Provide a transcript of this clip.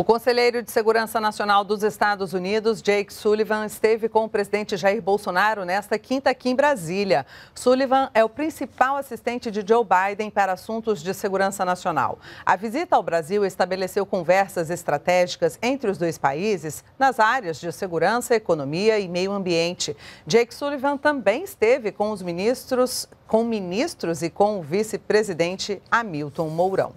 O conselheiro de Segurança Nacional dos Estados Unidos, Jake Sullivan, esteve com o presidente Jair Bolsonaro nesta quinta aqui em Brasília. Sullivan é o principal assistente de Joe Biden para assuntos de segurança nacional. A visita ao Brasil estabeleceu conversas estratégicas entre os dois países nas áreas de segurança, economia e meio ambiente. Jake Sullivan também esteve com os ministros, com ministros e com o vice-presidente Hamilton Mourão.